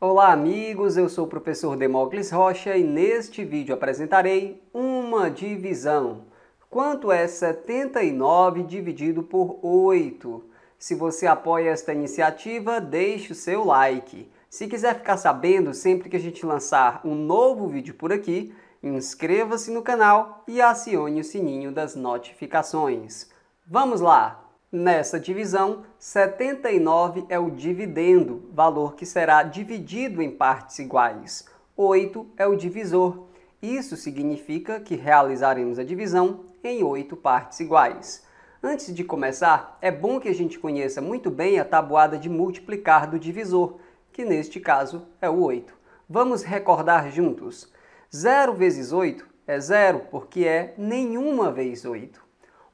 Olá amigos, eu sou o professor Demócles Rocha e neste vídeo apresentarei uma divisão. Quanto é 79 dividido por 8? Se você apoia esta iniciativa, deixe o seu like. Se quiser ficar sabendo sempre que a gente lançar um novo vídeo por aqui, inscreva-se no canal e acione o sininho das notificações. Vamos lá! Nessa divisão, 79 é o dividendo, valor que será dividido em partes iguais. 8 é o divisor. Isso significa que realizaremos a divisão em 8 partes iguais. Antes de começar, é bom que a gente conheça muito bem a tabuada de multiplicar do divisor, que neste caso é o 8. Vamos recordar juntos. 0 vezes 8 é 0, porque é nenhuma vez 8.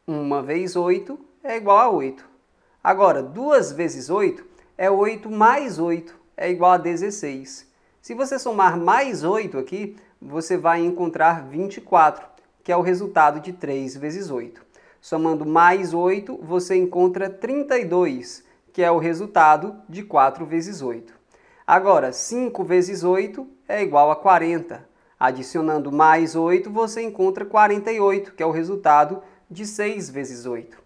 1 vez 8 é igual a 8. Agora, 2 vezes 8 é 8 mais 8, é igual a 16. Se você somar mais 8 aqui, você vai encontrar 24, que é o resultado de 3 vezes 8. Somando mais 8, você encontra 32, que é o resultado de 4 vezes 8. Agora, 5 vezes 8 é igual a 40. Adicionando mais 8, você encontra 48, que é o resultado de 6 vezes 8.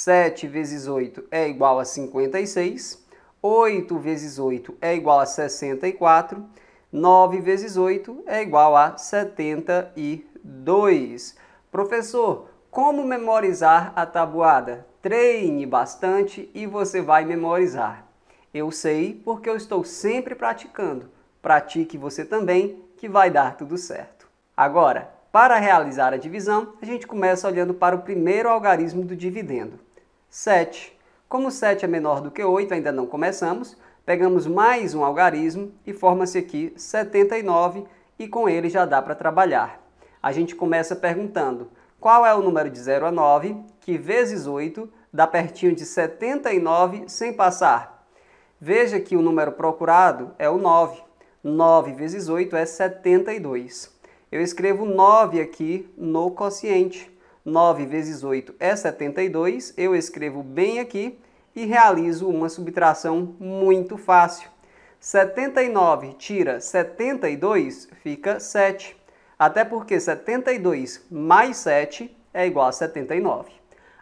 7 vezes 8 é igual a 56, 8 vezes 8 é igual a 64, 9 vezes 8 é igual a 72. Professor, como memorizar a tabuada? Treine bastante e você vai memorizar. Eu sei porque eu estou sempre praticando. Pratique você também, que vai dar tudo certo. Agora, para realizar a divisão, a gente começa olhando para o primeiro algarismo do dividendo. 7. Como 7 é menor do que 8, ainda não começamos, pegamos mais um algarismo e forma-se aqui 79 e com ele já dá para trabalhar. A gente começa perguntando qual é o número de 0 a 9, que vezes 8 dá pertinho de 79 sem passar. Veja que o número procurado é o 9. 9 vezes 8 é 72. Eu escrevo 9 aqui no quociente. 9 vezes 8 é 72, eu escrevo bem aqui e realizo uma subtração muito fácil. 79 tira 72 fica 7, até porque 72 mais 7 é igual a 79.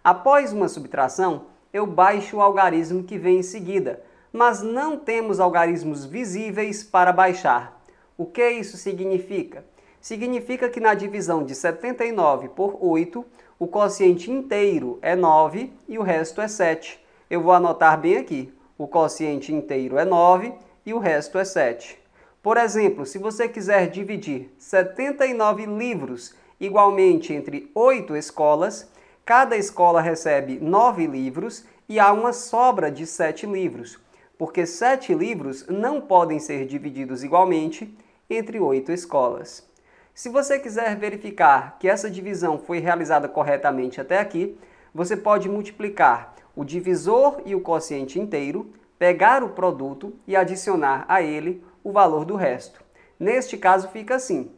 Após uma subtração, eu baixo o algarismo que vem em seguida, mas não temos algarismos visíveis para baixar. O que isso significa? significa que na divisão de 79 por 8, o quociente inteiro é 9 e o resto é 7. Eu vou anotar bem aqui. O quociente inteiro é 9 e o resto é 7. Por exemplo, se você quiser dividir 79 livros igualmente entre 8 escolas, cada escola recebe 9 livros e há uma sobra de 7 livros, porque 7 livros não podem ser divididos igualmente entre 8 escolas. Se você quiser verificar que essa divisão foi realizada corretamente até aqui, você pode multiplicar o divisor e o quociente inteiro, pegar o produto e adicionar a ele o valor do resto. Neste caso fica assim,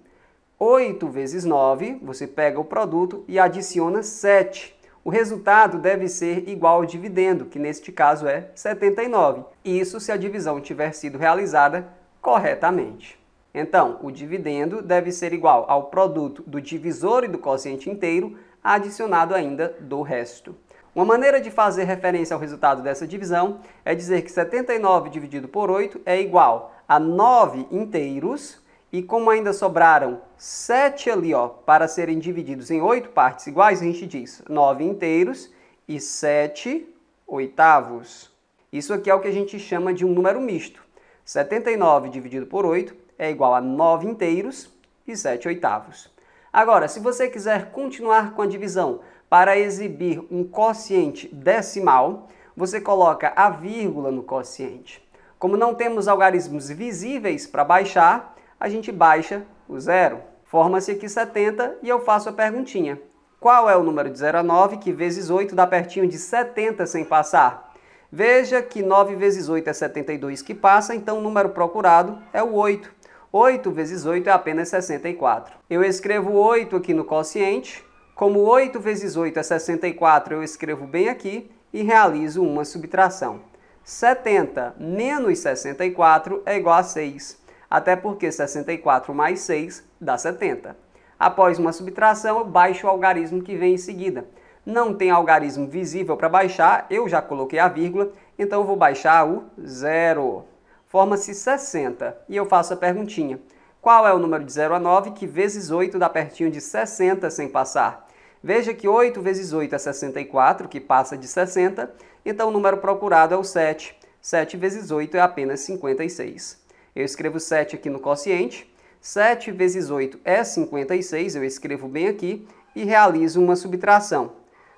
8 vezes 9, você pega o produto e adiciona 7. O resultado deve ser igual ao dividendo, que neste caso é 79. Isso se a divisão tiver sido realizada corretamente. Então, o dividendo deve ser igual ao produto do divisor e do quociente inteiro, adicionado ainda do resto. Uma maneira de fazer referência ao resultado dessa divisão é dizer que 79 dividido por 8 é igual a 9 inteiros, e como ainda sobraram 7 ali ó, para serem divididos em 8 partes iguais, a gente diz 9 inteiros e 7 oitavos. Isso aqui é o que a gente chama de um número misto. 79 dividido por 8 é igual a 9 inteiros e 7 oitavos. Agora, se você quiser continuar com a divisão para exibir um quociente decimal, você coloca a vírgula no quociente. Como não temos algarismos visíveis para baixar, a gente baixa o zero. Forma-se aqui 70 e eu faço a perguntinha. Qual é o número de 0 a 9 que vezes 8 dá pertinho de 70 sem passar? Veja que 9 vezes 8 é 72 que passa, então o número procurado é o 8. 8 vezes 8 é apenas 64. Eu escrevo 8 aqui no quociente. Como 8 vezes 8 é 64, eu escrevo bem aqui e realizo uma subtração. 70 menos 64 é igual a 6, até porque 64 mais 6 dá 70. Após uma subtração, eu baixo o algarismo que vem em seguida. Não tem algarismo visível para baixar, eu já coloquei a vírgula, então eu vou baixar o zero forma-se 60. E eu faço a perguntinha: qual é o número de 0 a 9 que vezes 8 dá pertinho de 60 sem passar? Veja que 8 vezes 8 é 64, que passa de 60, então o número procurado é o 7. 7 vezes 8 é apenas 56. Eu escrevo 7 aqui no quociente. 7 vezes 8 é 56, eu escrevo bem aqui e realizo uma subtração.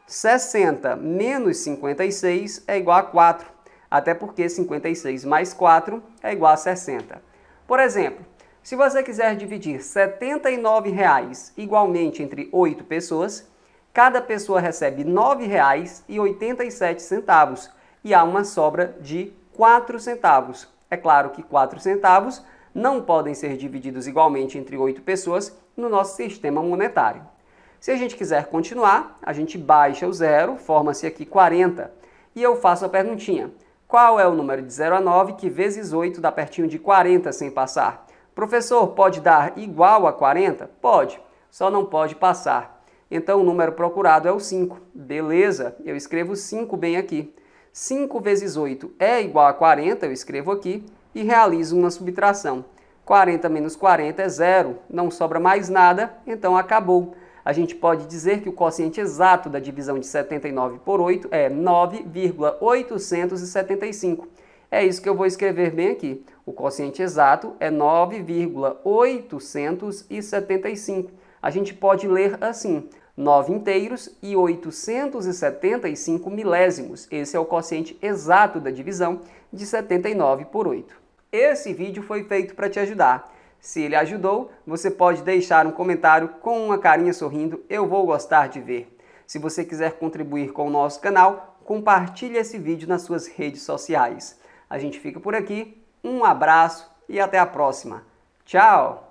60 menos 56 é igual a 4 até porque 56 mais 4 é igual a 60. Por exemplo, se você quiser dividir R$ 79,00 igualmente entre 8 pessoas, cada pessoa recebe R$ 9,87 e há uma sobra de 4 centavos. É claro que 4 centavos não podem ser divididos igualmente entre 8 pessoas no nosso sistema monetário. Se a gente quiser continuar, a gente baixa o zero, forma-se aqui 40, e eu faço a perguntinha: qual é o número de 0 a 9 que vezes 8 dá pertinho de 40 sem passar? Professor, pode dar igual a 40? Pode, só não pode passar. Então o número procurado é o 5. Beleza, eu escrevo 5 bem aqui. 5 vezes 8 é igual a 40, eu escrevo aqui, e realizo uma subtração. 40 menos 40 é zero, não sobra mais nada, então acabou a gente pode dizer que o quociente exato da divisão de 79 por 8 é 9,875. É isso que eu vou escrever bem aqui. O quociente exato é 9,875. A gente pode ler assim: 9 inteiros e 875 milésimos. Esse é o quociente exato da divisão de 79 por 8. Esse vídeo foi feito para te ajudar. Se ele ajudou, você pode deixar um comentário com uma carinha sorrindo, eu vou gostar de ver. Se você quiser contribuir com o nosso canal, compartilhe esse vídeo nas suas redes sociais. A gente fica por aqui, um abraço e até a próxima. Tchau!